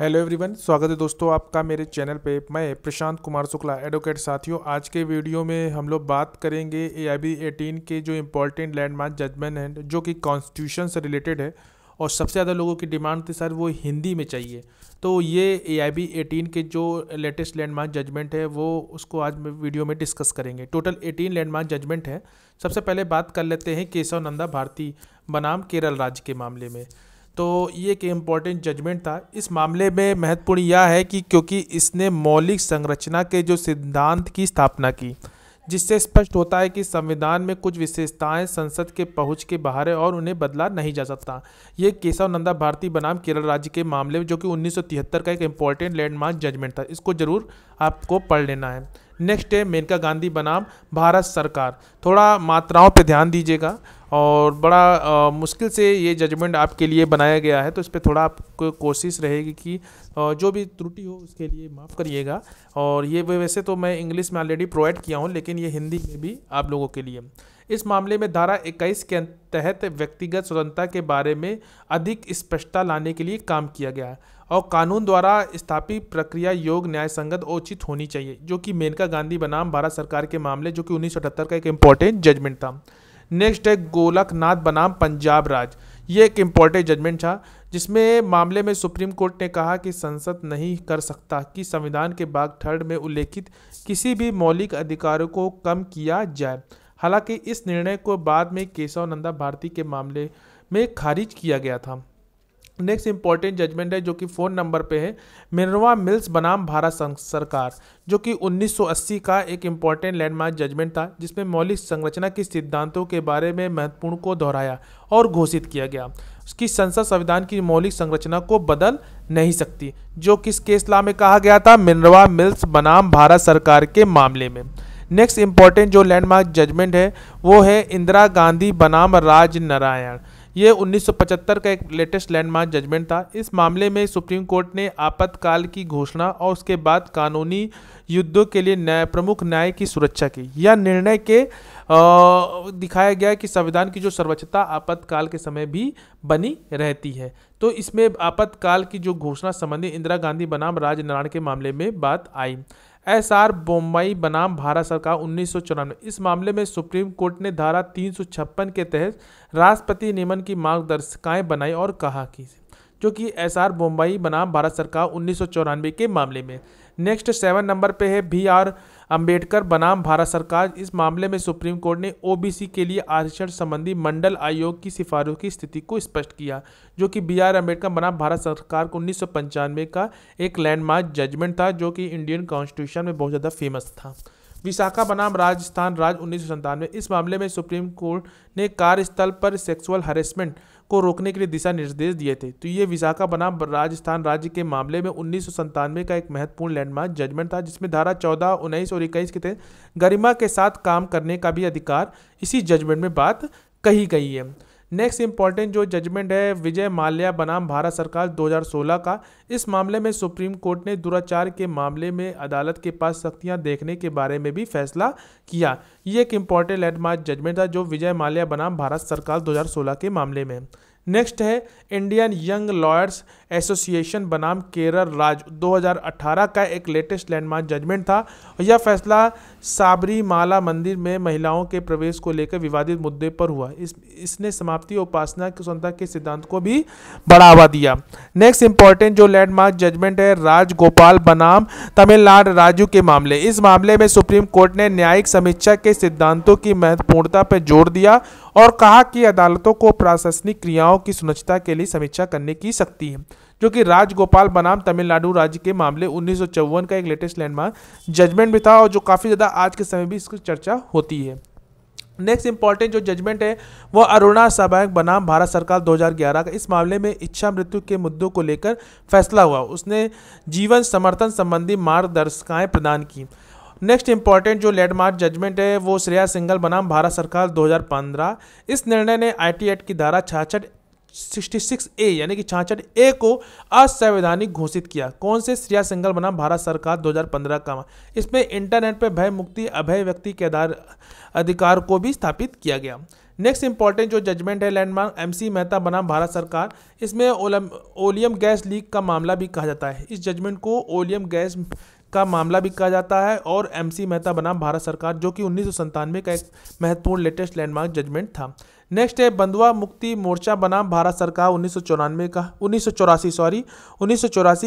hello everyone स्वागत है दोस्तों आपका मेरे चैनल पे मैं प्रशांत कुमार शुक्ला एडवोकेट साथियों आज के वीडियो में हम लोग बात करेंगे ए आई बी एटीन के जो इम्पोर्टेंट लैंडमार्क जजमेंट हैं जो कि कॉन्स्टिट्यूशन से रिलेटेड है और सबसे ज़्यादा लोगों की डिमांड थी तो सर वो हिंदी में चाहिए तो ये ए आई बी एटीन के जो लेटेस्ट लैंडमार्क जजमेंट है वो उसको आज में वीडियो में डिस्कस करेंगे टोटल एटीन लैंडमार्क जजमेंट है सबसे पहले बात कर लेते हैं केशव नंदा भारती बनाम केरल राज्य के मामले में तो ये एक इम्पॉर्टेंट जजमेंट था इस मामले में महत्वपूर्ण यह है कि क्योंकि इसने मौलिक संरचना के जो सिद्धांत की स्थापना की जिससे स्पष्ट होता है कि संविधान में कुछ विशेषताएं संसद के पहुंच के बाहर है और उन्हें बदला नहीं जा सकता ये केशव नंदा भारती बनाम केरल राज्य के मामले में जो कि 1973 का एक इम्पॉर्टेंट लैंडमार्क जजमेंट था इसको जरूर आपको पढ़ लेना है नेक्स्ट है मेनका गांधी बनाम भारत सरकार थोड़ा मात्राओं पर ध्यान दीजिएगा और बड़ा आ, मुश्किल से ये जजमेंट आपके लिए बनाया गया है तो इस पर थोड़ा आपको कोशिश रहेगी कि आ, जो भी त्रुटि हो उसके लिए माफ़ करिएगा और ये वैसे तो मैं इंग्लिश में ऑलरेडी प्रोवाइड किया हूँ लेकिन ये हिंदी में भी आप लोगों के लिए इस मामले में धारा 21 के तहत व्यक्तिगत स्वतंत्रता के बारे में अधिक स्पष्टता लाने के लिए काम किया गया है और कानून द्वारा स्थापित प्रक्रिया योग न्याय संगत उचित होनी चाहिए जो कि मेनका गांधी बनाम भारत सरकार के मामले जो कि उन्नीस का एक इम्पोर्टेंट जजमेंट था नेक्स्ट है गोलकनाथ बनाम पंजाब राज ये एक इम्पॉर्टेंट जजमेंट था जिसमें मामले में सुप्रीम कोर्ट ने कहा कि संसद नहीं कर सकता कि संविधान के बाग थर्ड में उल्लेखित किसी भी मौलिक अधिकारों को कम किया जाए हालांकि इस निर्णय को बाद में केशव नंदा भारती के मामले में खारिज किया गया था नेक्स्ट इंपॉर्टेंट जजमेंट है जो कि फ़ोन नंबर पे है मिनरवा मिल्स बनाम भारत सरकार जो कि 1980 का एक इम्पॉर्टेंट लैंडमार्क जजमेंट था जिसमें मौलिक संरचना के सिद्धांतों के बारे में महत्वपूर्ण को दोहराया और घोषित किया गया उसकी संसद संविधान की मौलिक संरचना को बदल नहीं सकती जो किस केस ला में कहा गया था मिनरवा मिल्स बनाम भारत सरकार के मामले में नेक्स्ट इंपॉर्टेंट जो लैंडमार्क जजमेंट है वो है इंदिरा गांधी बनाम राज नारायण ये 1975 का एक लेटेस्ट लैंडमार्क जजमेंट था इस मामले में सुप्रीम कोर्ट ने आपातकाल की घोषणा और उसके बाद कानूनी युद्धों के लिए न्याय प्रमुख न्याय की सुरक्षा की यह निर्णय के आ, दिखाया गया कि संविधान की जो सर्वोच्चता आपातकाल के समय भी बनी रहती है तो इसमें आपातकाल की जो घोषणा संबंधी इंदिरा गांधी बनाम राजनारायण के मामले में बात आई एस आर बोम्बई बनाम भारत सरकार उन्नीस इस मामले में सुप्रीम कोर्ट ने धारा तीन के तहत राष्ट्रपति नियमन की मार्गदर्शिकाएं बनाई और कहा कि जो कि एस आर मुंबई बनाम भारत सरकार उन्नीस के मामले में नेक्स्ट सेवन नंबर पे है बी आर अम्बेडकर बनाम भारत सरकार इस मामले में सुप्रीम कोर्ट ने ओबीसी के लिए आरक्षण संबंधी मंडल आयोग की सिफारिश की स्थिति को स्पष्ट किया जो कि बी आर अम्बेडकर बनाम भारत सरकार को उन्नीस का एक लैंडमार्क जजमेंट था जो कि इंडियन कॉन्स्टिट्यूशन में बहुत ज़्यादा फेमस था विशाखा बनाम राजस्थान राज्य उन्नीस सौ संतानवे इस मामले में सुप्रीम कोर्ट ने कार्यस्थल पर सेक्सुअल हरेसमेंट को रोकने के लिए दिशा निर्देश दिए थे तो ये विशाखा बनाम राजस्थान राज्य के मामले में उन्नीस सौ संतानवे का एक महत्वपूर्ण लैंडमार्क जजमेंट था जिसमें धारा चौदह उन्नीस और इक्कीस के तहत गरिमा के साथ काम करने का भी अधिकार इसी जजमेंट में बात कही गई है नेक्स्ट इंपॉर्टेंट जो जजमेंट है विजय माल्या बनाम भारत सरकार 2016 का इस मामले में सुप्रीम कोर्ट ने दुराचार के मामले में अदालत के पास सख्तियां देखने के बारे में भी फैसला किया ये एक इंपॉर्टेंट लैंडमार्क जजमेंट था जो विजय माल्या बनाम भारत सरकार 2016 के मामले में नेक्स्ट है इंडियन यंग लॉयर्स एसोसिएशन बनाम केरल राज 2018 का एक लेटेस्ट लैंडमार्क जजमेंट था यह फैसला साबरीमाला मंदिर में महिलाओं के प्रवेश को लेकर विवादित मुद्दे पर हुआ इस इसने समाप्ति उपासना की स्वतंत्रता के सिद्धांत को भी बढ़ावा दिया नेक्स्ट इंपॉर्टेंट जो लैंडमार्क जजमेंट है राजगोपाल बनाम तमिलनाडु राज्य के मामले इस मामले में सुप्रीम कोर्ट ने न्यायिक समीक्षा के सिद्धांतों की महत्वपूर्णता पर जोर दिया और कहा कि अदालतों को प्रशासनिक क्रियाओं की सुनिश्चिता के लिए समीक्षा करने की शक्ति है जो कि राजगोपाल बनाम तमिलनाडु राज्य के मामले उन्नीस का एक लेटेस्ट लैंडमार्क जजमेंट भी था और जो काफ़ी ज़्यादा आज के समय भी इसकी चर्चा होती है नेक्स्ट इंपॉर्टेंट जो जजमेंट है वो अरुणा सबायक बनाम भारत सरकार 2011 का इस मामले में इच्छा मृत्यु के मुद्दों को लेकर फैसला हुआ उसने जीवन समर्थन संबंधी मार्गदर्शिकाएं प्रदान की नेक्स्ट इंपॉर्टेंट जो लैंडमार्क जजमेंट है वो श्रेया सिंगल बनाम भारत सरकार 2015 इस निर्णय ने आई एक्ट की धारा छाछठ 66 ए यानी कि छाछठ ए को असंवैधानिक घोषित किया कौन से श्रिया सिंगल बना भारत सरकार 2015 का इसमें इंटरनेट पर भय मुक्ति अभय व्यक्ति के आधार अधिकार को भी स्थापित किया गया नेक्स्ट इंपॉर्टेंट जो जजमेंट है लैंडमार्क एमसी मेहता बनाम भारत सरकार इसमें ओलियम गैस लीक का मामला भी कहा जाता है इस जजमेंट को ओलियम गैस का मामला भी कहा जाता है और एमसी मेहता बनाम भारत सरकार जो कि उन्नीस का एक महत्वपूर्ण लेटेस्ट लैंडमार्क जजमेंट था नेक्स्ट है बंधुआ मुक्ति मोर्चा बनाम भारत सरकार उन्नीस का उन्नीस सॉरी उन्नीस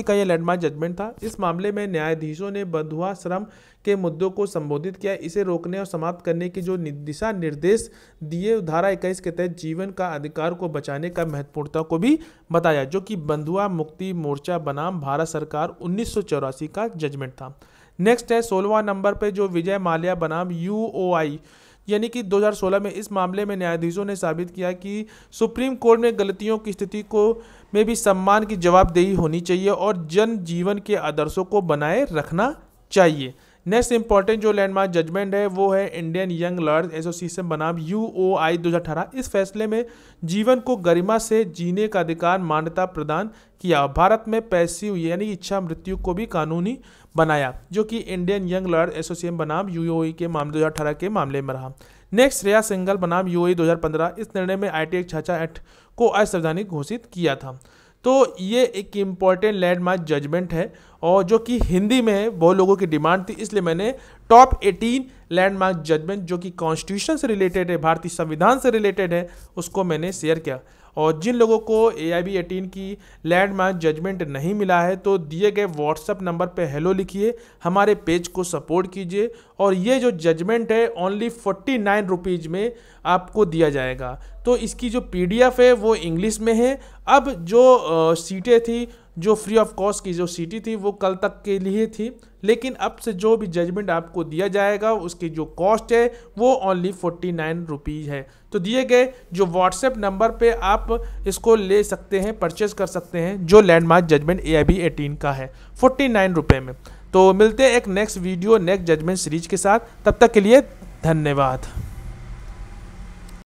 का यह लैंडमार्क जजमेंट था इस मामले में न्यायाधीशों ने बंधुआ श्रम के मुद्दों को संबोधित किया इसे रोकने और समाप्त करने की जो दिशा निर्देश दिए धारा इक्कीस के तहत जीवन का अधिकार को बचाने का महत्वपूर्णता को भी बताया जो कि बंधुआ मुक्ति मोर्चा बनाम भारत सरकार उन्नीस का जजमेंट था नेक्स्ट है सोलवा नंबर पर जो विजय माल्या बनाम यू यानी कि 2016 में इस मामले में न्यायाधीशों ने साबित किया कि सुप्रीम कोर्ट में गलतियों की स्थिति को में भी सम्मान की जवाबदेही होनी चाहिए और जन जीवन के आदर्शों को बनाए रखना चाहिए नेक्स्ट इंपॉर्टेंट जो लैंडमार्क जजमेंट है वो है इंडियन यंग लर्न एसोसिएशन बनाम यू ओ आई दो हज़ार अठारह इस फैसले में जीवन को गरिमा से जीने का अधिकार मान्यता प्रदान किया भारत में पैसिव यानी इच्छा मृत्यु को भी कानूनी बनाया जो कि इंडियन यंग लर्न एसोसिएशन बनाम यू ओ के मामले दो हज़ार अठारह के मामले में रहा नेक्स्ट श्रेया सिंगल बनाम यू पंद्रह इस निर्णय में आई टी एक्ट को असंवैधानिक घोषित किया था तो ये एक इम्पॉर्टेंट लैंडमार्क जजमेंट है और जो कि हिंदी में है बहुत लोगों की डिमांड थी इसलिए मैंने टॉप 18 लैंडमार्क जजमेंट जो कि कॉन्स्टिट्यूशन से रिलेटेड है भारतीय संविधान से रिलेटेड है उसको मैंने शेयर किया और जिन लोगों को ए आई बी एटीन की लैंडमार्क जजमेंट नहीं मिला है तो दिए गए व्हाट्सएप नंबर पर हेलो लिखिए हमारे पेज को सपोर्ट कीजिए और ये जो जजमेंट है ओनली फोर्टी नाइन रुपीज़ में आपको दिया जाएगा तो इसकी जो पीडीएफ है वो इंग्लिश में है अब जो सीटें थी जो फ्री ऑफ कॉस्ट की जो सीटी थी वो कल तक के लिए थी लेकिन अब से जो भी जजमेंट आपको दिया जाएगा उसकी जो कॉस्ट है वो ओनली फोर्टी नाइन रुपीज़ है तो दिए गए जो व्हाट्सएप नंबर पे आप इसको ले सकते हैं परचेज़ कर सकते हैं जो landmark judgement A I B eighteen का है फोर्टी नाइन रुपये में तो मिलते हैं एक next video next judgement series के साथ तब तक के लिए धन्यवाद